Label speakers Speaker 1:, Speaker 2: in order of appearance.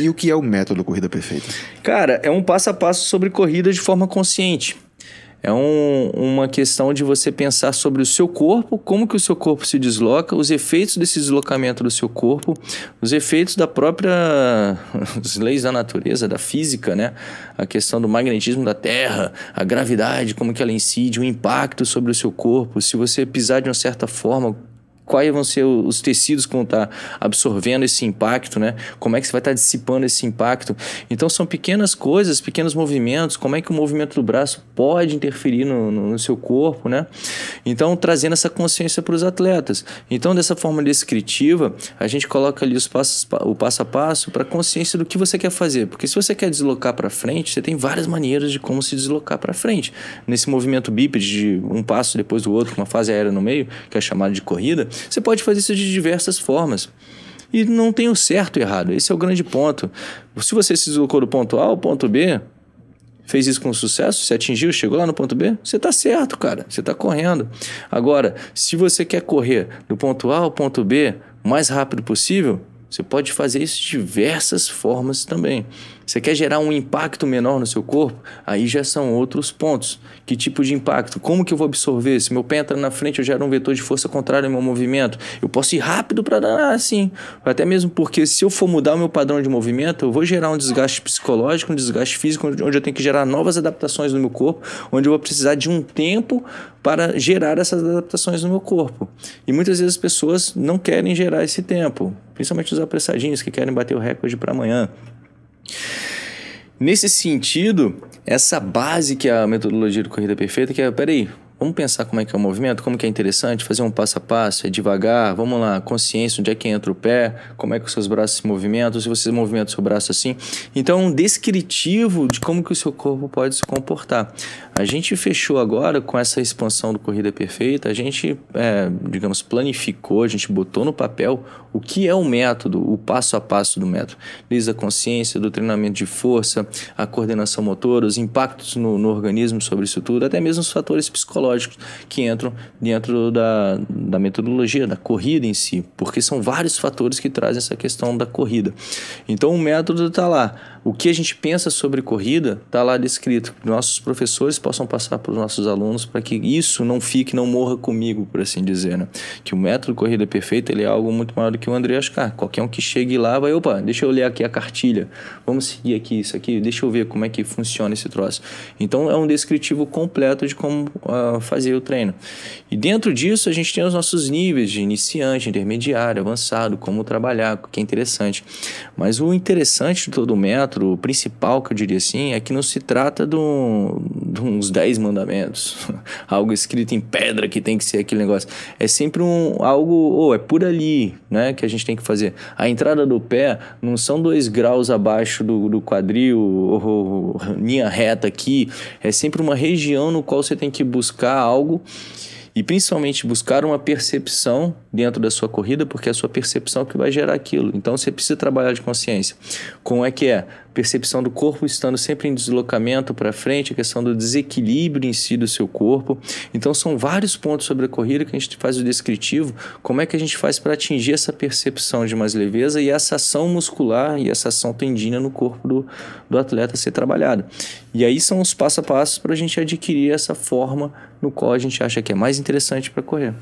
Speaker 1: E o que é o método Corrida Perfeita? Cara, é um passo a passo sobre corrida de forma consciente. É um, uma questão de você pensar sobre o seu corpo, como que o seu corpo se desloca, os efeitos desse deslocamento do seu corpo, os efeitos da própria as leis da natureza, da física, né? A questão do magnetismo da Terra, a gravidade, como que ela incide, o impacto sobre o seu corpo, se você pisar de uma certa forma, quais vão ser os tecidos que vão estar tá absorvendo esse impacto, né? Como é que você vai estar tá dissipando esse impacto? Então são pequenas coisas, pequenos movimentos, como é que o movimento do braço pode interferir no, no, no seu corpo, né? Então trazendo essa consciência para os atletas. Então dessa forma descritiva, a gente coloca ali os passos, o passo a passo para consciência do que você quer fazer, porque se você quer deslocar para frente, você tem várias maneiras de como se deslocar para frente. Nesse movimento bípede de um passo depois do outro, com uma fase aérea no meio, que é chamado de corrida, você pode fazer isso de diversas formas. E não tem o certo e errado. Esse é o grande ponto. Se você se deslocou do ponto A ao ponto B, fez isso com sucesso, se atingiu, chegou lá no ponto B, você está certo, cara. Você está correndo. Agora, se você quer correr do ponto A ao ponto B o mais rápido possível, você pode fazer isso de diversas formas também. Você quer gerar um impacto menor no seu corpo? Aí já são outros pontos. Que tipo de impacto? Como que eu vou absorver? Se meu pé entra na frente, eu gero um vetor de força contrária ao meu movimento. Eu posso ir rápido para danar assim. Ah, Até mesmo porque se eu for mudar o meu padrão de movimento, eu vou gerar um desgaste psicológico, um desgaste físico, onde eu tenho que gerar novas adaptações no meu corpo, onde eu vou precisar de um tempo para gerar essas adaptações no meu corpo. E muitas vezes as pessoas não querem gerar esse tempo, principalmente os apressadinhos que querem bater o recorde para amanhã. Nesse sentido, essa base que é a metodologia do Corrida Perfeita, que é, peraí, Vamos pensar como é que é o movimento, como que é interessante, fazer um passo a passo, é devagar, vamos lá, consciência, onde é que entra o pé, como é que os seus braços se movimentam, se você movimenta o seu braço assim. Então, um descritivo de como que o seu corpo pode se comportar. A gente fechou agora com essa expansão do Corrida Perfeita, a gente, é, digamos, planificou, a gente botou no papel o que é o método, o passo a passo do método. Desde a consciência, do treinamento de força, a coordenação motora, os impactos no, no organismo sobre isso tudo, até mesmo os fatores psicológicos psicológicos que entram dentro da, da metodologia, da corrida em si, porque são vários fatores que trazem essa questão da corrida. Então o método está lá. O que a gente pensa sobre corrida está lá descrito. Nossos professores possam passar para os nossos alunos para que isso não fique, não morra comigo, por assim dizer. Né? Que o método Corrida Perfeita ele é algo muito maior do que o André Ascar. Ah, qualquer um que chegue lá vai, opa, deixa eu ler aqui a cartilha. Vamos seguir aqui isso aqui, deixa eu ver como é que funciona esse troço. Então é um descritivo completo de como uh, fazer o treino. E dentro disso a gente tem os nossos níveis de iniciante, intermediário, avançado, como trabalhar, o que é interessante. Mas o interessante de todo o método, o principal que eu diria assim, é que não se trata do, uns dez mandamentos, algo escrito em pedra que tem que ser aquele negócio. É sempre um algo, ou oh, é por ali, né, que a gente tem que fazer. A entrada do pé não são dois graus abaixo do, do quadril, ou, ou linha reta aqui, é sempre uma região no qual você tem que buscar algo e principalmente buscar uma percepção dentro da sua corrida, porque é a sua percepção que vai gerar aquilo. Então você precisa trabalhar de consciência. Como é que é? Percepção do corpo estando sempre em deslocamento para frente, a questão do desequilíbrio em si do seu corpo. Então são vários pontos sobre a corrida que a gente faz o descritivo, como é que a gente faz para atingir essa percepção de mais leveza e essa ação muscular e essa ação tendina no corpo do, do atleta ser trabalhada. E aí são os passo a passo para a gente adquirir essa forma no qual a gente acha que é mais interessante para correr.